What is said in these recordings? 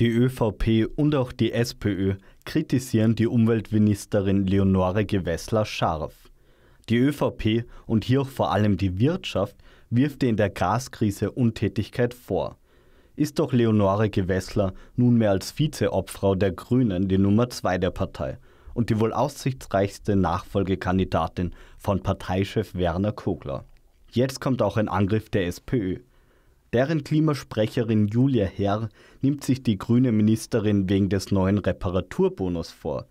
Die ÖVP und auch die SPÖ kritisieren die Umweltministerin Leonore Gewessler scharf. Die ÖVP und hier auch vor allem die Wirtschaft wirft ihr in der Gaskrise Untätigkeit vor. Ist doch Leonore Gewessler nunmehr als Vizeobfrau der Grünen die Nummer zwei der Partei und die wohl aussichtsreichste Nachfolgekandidatin von Parteichef Werner Kogler. Jetzt kommt auch ein Angriff der SPÖ. Deren Klimasprecherin Julia Herr nimmt sich die grüne Ministerin wegen des neuen Reparaturbonus vor.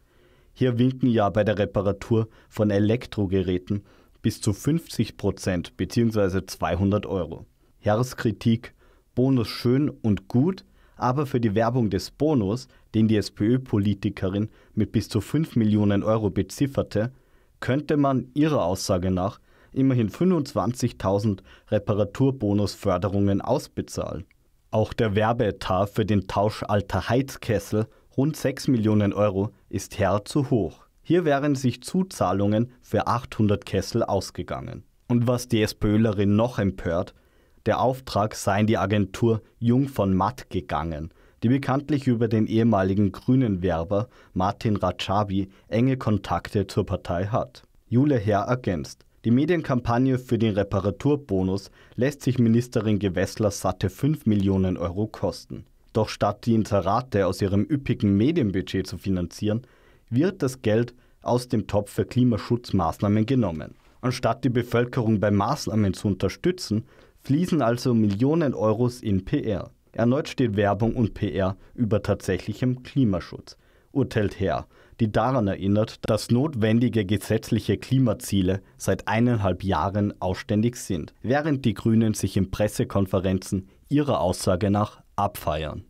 Hier winken ja bei der Reparatur von Elektrogeräten bis zu 50 Prozent bzw. 200 Euro. Herrs Kritik, Bonus schön und gut, aber für die Werbung des Bonus, den die SPÖ-Politikerin mit bis zu 5 Millionen Euro bezifferte, könnte man ihrer Aussage nach immerhin 25.000 Reparaturbonusförderungen ausbezahlen. Auch der Werbeetat für den Tausch alter Heizkessel, rund 6 Millionen Euro, ist her zu hoch. Hier wären sich Zuzahlungen für 800 Kessel ausgegangen. Und was die SPÖlerin noch empört, der Auftrag sei in die Agentur Jung von Matt gegangen, die bekanntlich über den ehemaligen Grünen-Werber Martin Rajavi enge Kontakte zur Partei hat. Jule Herr ergänzt, die Medienkampagne für den Reparaturbonus lässt sich Ministerin Gewessler satte 5 Millionen Euro kosten. Doch statt die Inserate aus ihrem üppigen Medienbudget zu finanzieren, wird das Geld aus dem Topf für Klimaschutzmaßnahmen genommen. Anstatt die Bevölkerung bei Maßnahmen zu unterstützen, fließen also Millionen Euros in PR. Erneut steht Werbung und PR über tatsächlichem Klimaschutz, urteilt Herr, die daran erinnert, dass notwendige gesetzliche Klimaziele seit eineinhalb Jahren ausständig sind, während die Grünen sich in Pressekonferenzen ihrer Aussage nach abfeiern.